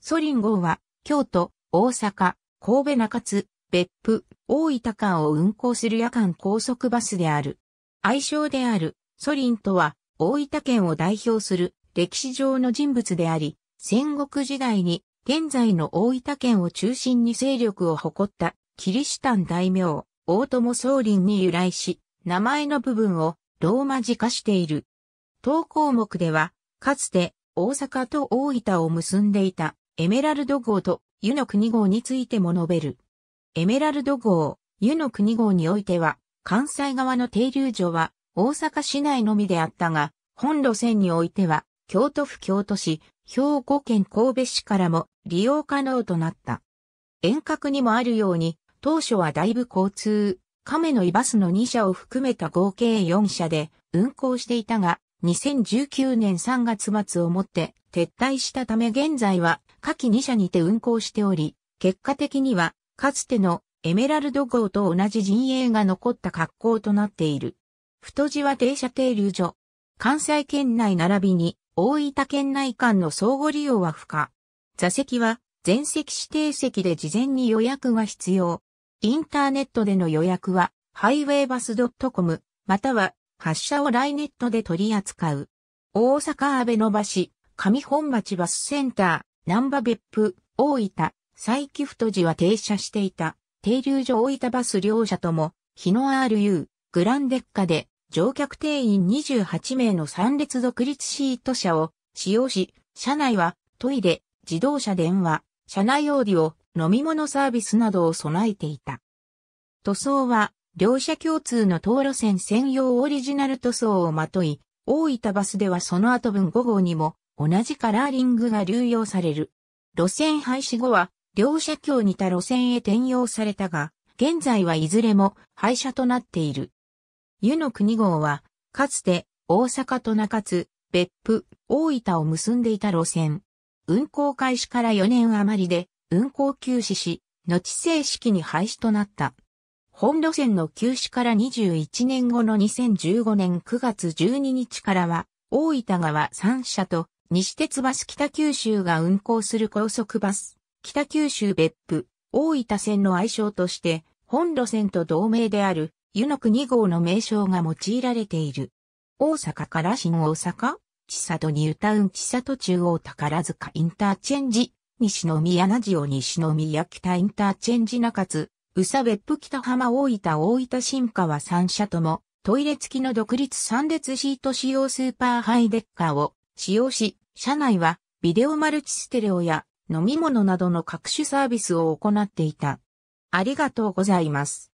ソリン号は、京都、大阪、神戸中津、別府、大分間を運行する夜間高速バスである。愛称である、ソリンとは、大分県を代表する歴史上の人物であり、戦国時代に現在の大分県を中心に勢力を誇ったキリシタン大名、大友宗林に由来し、名前の部分をローマ字化している。当項目では、かつて大阪と大分を結んでいたエメラルド号と湯の国号についても述べる。エメラルド号、湯の国号においては、関西側の停留所は大阪市内のみであったが、本路線においては、京都府京都市、兵庫県神戸市からも利用可能となった。遠隔にもあるように、当初はだいぶ交通、亀の井バスの2社を含めた合計4社で運行していたが、2019年3月末をもって撤退したため現在は下記2社にて運行しており、結果的には、かつてのエメラルド号と同じ陣営が残った格好となっている。太地は停車停留所。関西圏内並びに大分県内間の相互利用は不可。座席は全席指定席で事前に予約が必要。インターネットでの予約は、ハイウェイバス .com、または、発車をライネットで取り扱う。大阪安倍の橋、上本町バスセンター、南波別府、大分、佐伯太寺は停車していた。停留所大分バス両社とも、日野 RU、グランデッカで、乗客定員28名の3列独立シート車を使用し、車内はトイレ、自動車電話、車内オーディオ、飲み物サービスなどを備えていた。塗装は、両社共通の道路線専用オリジナル塗装をまとい、大分バスではその後分午後にも同じカラーリングが流用される。路線廃止後は、両社協にた路線へ転用されたが、現在はいずれも廃車となっている。湯の国号は、かつて大阪と中津、別府、大分を結んでいた路線。運行開始から4年余りで運行休止し、後正式に廃止となった。本路線の休止から21年後の2015年9月12日からは、大分川3社と西鉄バス北九州が運行する高速バス、北九州別府、大分線の愛称として、本路線と同名である、湯の国号の名称が用いられている。大阪から新大阪、千里に歌うン千里中央宝塚インターチェンジ、西宮ジオ西宮北インターチェンジ中津、宇佐別府北浜大分大分新川3社とも、トイレ付きの独立3列シート使用スーパーハイデッカーを使用し、社内はビデオマルチステレオや飲み物などの各種サービスを行っていた。ありがとうございます。